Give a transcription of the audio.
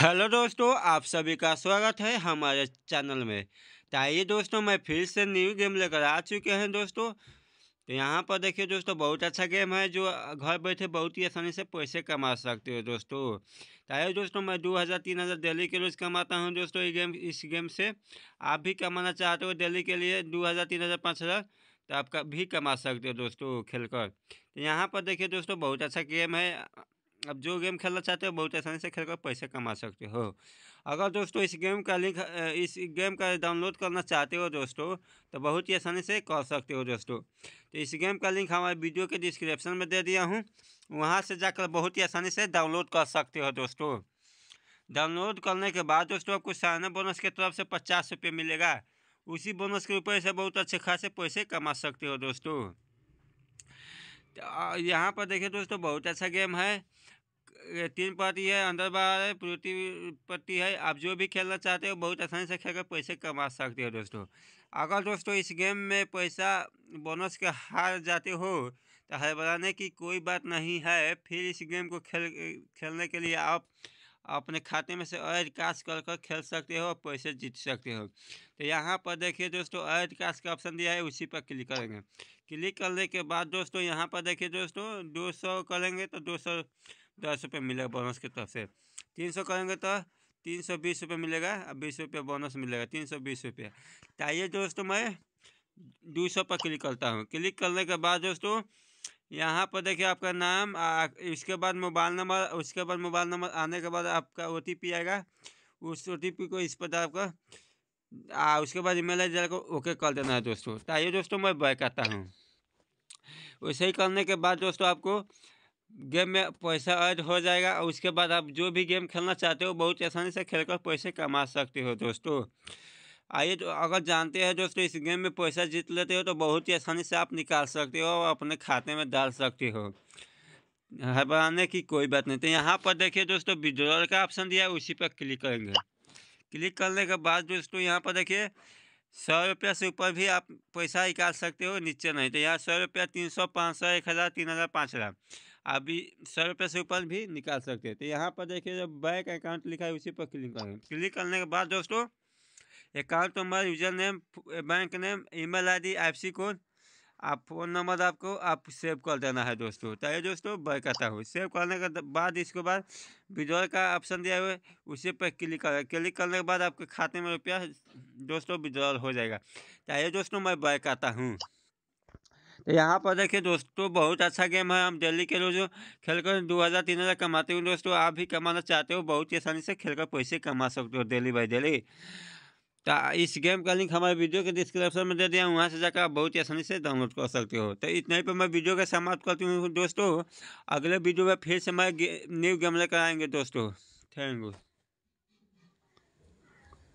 hello दोस्तों आप सभी का स्वागत है हमारे चैनल में तो आइए दोस्तों मैं फिर से न्यू गेम लेकर आ चुके हैं दोस्तों तो यहाँ पर देखिए दोस्तों बहुत अच्छा गेम है जो घर बैठे बहुत ही आसानी से पैसे कमा सकते हो दोस्तों तो आइए दोस्तों मैं दो हज़ार तीन हज़ार डेली के रोज़ कमाता हूँ दोस्तों ये गेम इस गेम से आप भी कमाना चाहते हो डेली के लिए दो हज़ार तीन हज़ार पाँच हज़ार तो आप भी कमा सकते हो दोस्तों खेल कर तो यहाँ पर देखिए दोस्तों बहुत अच्छा गेम है अब जो गेम खेलना चाहते हो बहुत आसानी से खेलकर पैसे कमा सकते हो अगर दोस्तों इस गेम का लिंक इस गेम का डाउनलोड करना चाहते हो दोस्तों तो बहुत ही आसानी से कर सकते हो दोस्तों तो इस गेम का लिंक हमारे वीडियो के डिस्क्रिप्शन में दे दिया हूँ वहाँ से जाकर बहुत ही आसानी से डाउनलोड कर सकते हो दोस्तों डाउनलोड करने के बाद दोस्तों आपको सालाना बोनस की तरफ से पचास रुपये मिलेगा उसी बोनस के रुपये से बहुत अच्छे खासे पैसे कमा सकते हो दोस्तों तो, यहाँ पर देखिए दोस्तों बहुत अच्छा गेम है तीन पार्टी है अंदर बाहर है प्रति पट्टी है आप जो भी खेलना चाहते हो बहुत आसानी से खेलकर पैसे कमा सकते हो दोस्तों अगर दोस्तों इस गेम में पैसा बोनस के हार जाते हो तो बनाने की कोई बात नहीं है फिर इस गेम को खेल खेलने के लिए आप अपने खाते में से अर्ध काश कर कर खेल सकते हो और पैसे जीत सकते हो तो यहाँ पर देखिए दोस्तों अर्ध काश का ऑप्शन दिया है उसी पर क्लिक करेंगे क्लिक करने के बाद दोस्तों यहाँ पर देखिए दोस्तों दो सौ करेंगे तो दो सौ दस रुपये मिलेगा बोनस की तरफ से तीन सौ करेंगे तो तीन सौ बीस रुपये मिलेगा और बीस रुपये बोनस मिलेगा तीन सौ बीस रुपये तो आइए दोस्तों मैं दो सौ पर क्लिक करता हूँ क्लिक करने के बाद दोस्तों यहाँ पर देखिए आपका नाम इसके बाद मोबाइल नंबर उसके बाद मोबाइल नंबर आने के बाद आपका ओ आएगा उस ओ को इस पर आपका आ, उसके बाद ईमेल आई डी को ओके कर देना है दोस्तों तो आइए दोस्तों मैं बैक आता हूँ वैसे ही करने के बाद दोस्तों आपको गेम में पैसा ऐड हो जाएगा और उसके बाद आप जो भी गेम खेलना चाहते हो बहुत आसानी से खेलकर पैसे कमा सकते हो दोस्तों आइए तो अगर जानते हैं दोस्तों इस गेम में पैसा जीत लेते हो तो बहुत ही आसानी से आप निकाल सकते हो और अपने खाते में डाल सकते हो घबराने की कोई बात नहीं तो यहाँ पर देखिए दोस्तों विड्रॉल का ऑप्शन दिया है उसी पर क्लिक करेंगे क्लिक करने के बाद दोस्तों यहाँ पर देखिए सौ रुपये से ऊपर भी आप पैसा निकाल सकते हो नीचे नहीं तो यहाँ सौ रुपया तीन सौ पाँच सौ एक हज़ार तीन हज़ार पाँच हज़ार अभी सौ रुपये से ऊपर भी निकाल सकते हैं तो यहाँ पर देखिए जब बैंक अकाउंट लिखा है उसी पर क्लिक करेंगे क्लिक करने के बाद दोस्तों account number user name bank name email ID C code आप फ़ोन नंबर आपको आप सेव कर देना है दोस्तों तो ये दोस्तों बताता हूँ सेव करने के बाद इसके बाद विड्रॉल का ऑप्शन दिया हुआ है उसी पर क्लिक करें क्लिक करने के बाद आपके खाते में रुपया दोस्तों विड्रॉल हो जाएगा तो ये दोस्तों मैं बताता हूँ तो यहाँ पर देखिए दोस्तों बहुत अच्छा गेम है हम डेली के रोज खेल कर दो हज़ार तीन हज़ार कमाते हो दोस्तों आप भी कमाना चाहते हो बहुत ही आसानी से खेल कर पैसे कमा सकते हो डेली बाई डेली तो इस गेम का लिंक हमारे वीडियो के डिस्क्रिप्शन में दे दिया वहाँ से जाकर आप बहुत ही आसानी से डाउनलोड कर सकते हो तो इतना ही पर मैं वीडियो का समाप्त करती हूँ दोस्तों अगले वीडियो में फिर से मैं न्यू गेम लेकर आएंगे दोस्तों थैंक यू